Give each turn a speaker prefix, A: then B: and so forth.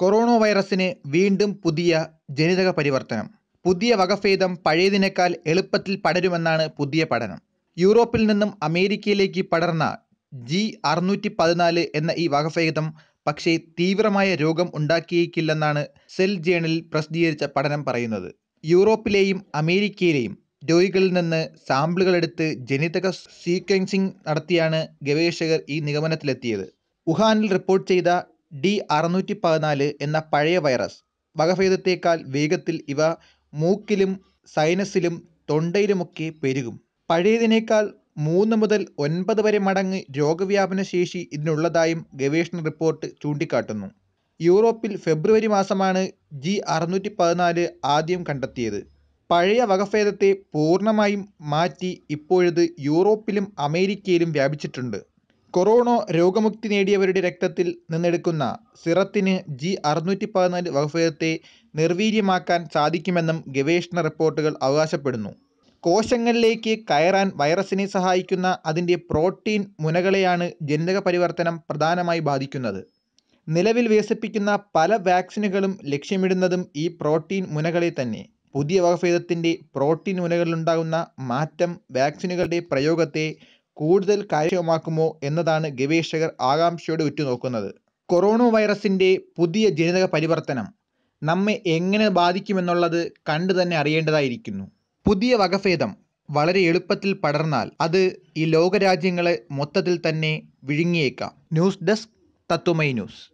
A: Corona വൈറസിന് വീണ്ടും പുതിയ ജനിതക പരിവർത്തനം പുതിയ വകഭേദം പഴയതിനേക്കാൾ എളുപ്പത്തിൽ പടരുമെന്നാണ് പുതിയ പഠനം യൂറോപ്പിൽ നിന്നും അമേരിക്കയിലേക്ക് പടർന്ന ജി അറുന്നൂറ്റി പതിനാല് എന്ന ഈ വകഭേദം പക്ഷേ തീവ്രമായ രോഗം ഉണ്ടാക്കിയേക്കില്ലെന്നാണ് സെൽ ജേണലിൽ പ്രസിദ്ധീകരിച്ച പഠനം പറയുന്നത് യൂറോപ്പിലെയും അമേരിക്കയിലെയും രോഗികളിൽ നിന്ന് സാമ്പിളുകളെടുത്ത് ജനിതക സീക്വൻസിംഗ് നടത്തിയാണ് ഗവേഷകർ ഈ നിഗമനത്തിലെത്തിയത് വുഹാനിൽ റിപ്പോർട്ട് ചെയ്ത ഡി അറുന്നൂറ്റി പതിനാല് എന്ന പഴയ വൈറസ് വകഭേദത്തേക്കാൾ വേഗത്തിൽ ഇവ മൂക്കിലും സൈനസിലും തൊണ്ടയിലുമൊക്കെ പെരുകും. പഴയതിനേക്കാൾ മൂന്ന് മുതൽ ഒൻപത് വരെ മടങ്ങ് രോഗവ്യാപന ശേഷി ഇതിനുള്ളതായും ഗവേഷണ റിപ്പോർട്ട് ചൂണ്ടിക്കാട്ടുന്നു. യൂറോപ്പിൽ ഫെബ്രുവരി മാസമാണ് ജി അറുന്നൂറ്റി പതിനാല് ആദ്യം കണ്ടെത്തിയത്. പഴയ വകഭേദത്തെ പൂർണ്ണമായും മാറ്റി ഇപ്പോഴത് യൂറോപ്പിലും അമേരിക്കയിലും വ്യാപിച്ചിട്ടുണ്ട്. കൊറോണ രോഗമുക്തി നേടിയവരുടെ രക്തത്തിൽ നിന്നെടുക്കുന്ന സിറത്തിന് ജി അറുന്നൂറ്റി പതിനാല് വകഭേദത്തെ നിർവീര്യമാക്കാൻ സാധിക്കുമെന്നും ഗവേഷണ റിപ്പോർട്ടുകൾ അവകാശപ്പെടുന്നു. കോശങ്ങളിലേക്ക് കയറാൻ വൈറസിനെ സഹായിക്കുന്ന അതിൻ്റെ പ്രോട്ടീൻ മുനകളെയാണ് ജനിതക പരിവർത്തനം പ്രധാനമായി ബാധിക്കുന്നത്. നിലവിൽ വികസിപ്പിക്കുന്ന പല വാക്സിനുകളും ലക്ഷ്യമിടുന്നതും ഈ പ്രോട്ടീൻ മുനകളെ തന്നെ. പുതിയ വകഭേദത്തിൻ്റെ പ്രോട്ടീൻ മുനകളിലുണ്ടാകുന്ന മാറ്റം വാക്സിനുകളുടെ പ്രയോഗത്തെ കൂടുതൽ കാര്യക്ഷമമാക്കുമോ എന്നതാണ് ഗവേഷകർ ആകാംക്ഷയോടെ ഉറ്റുനോക്കുന്നത്. കൊറോണ വൈറസിന്റെ പുതിയ ജനിതക പരിവർത്തനം നമ്മെ എങ്ങനെ ബാധിക്കുമെന്നുള്ളത് കണ്ടുതന്നെ അറിയേണ്ടതായിരിക്കുന്നു. പുതിയ വകഭേദം വളരെ എളുപ്പത്തിൽ പടർന്നാൽ അത് ഈ ലോകരാജ്യങ്ങളെ മൊത്തത്തിൽ തന്നെ വിഴുങ്ങിയേക്കാം. News desk Tatwamayi news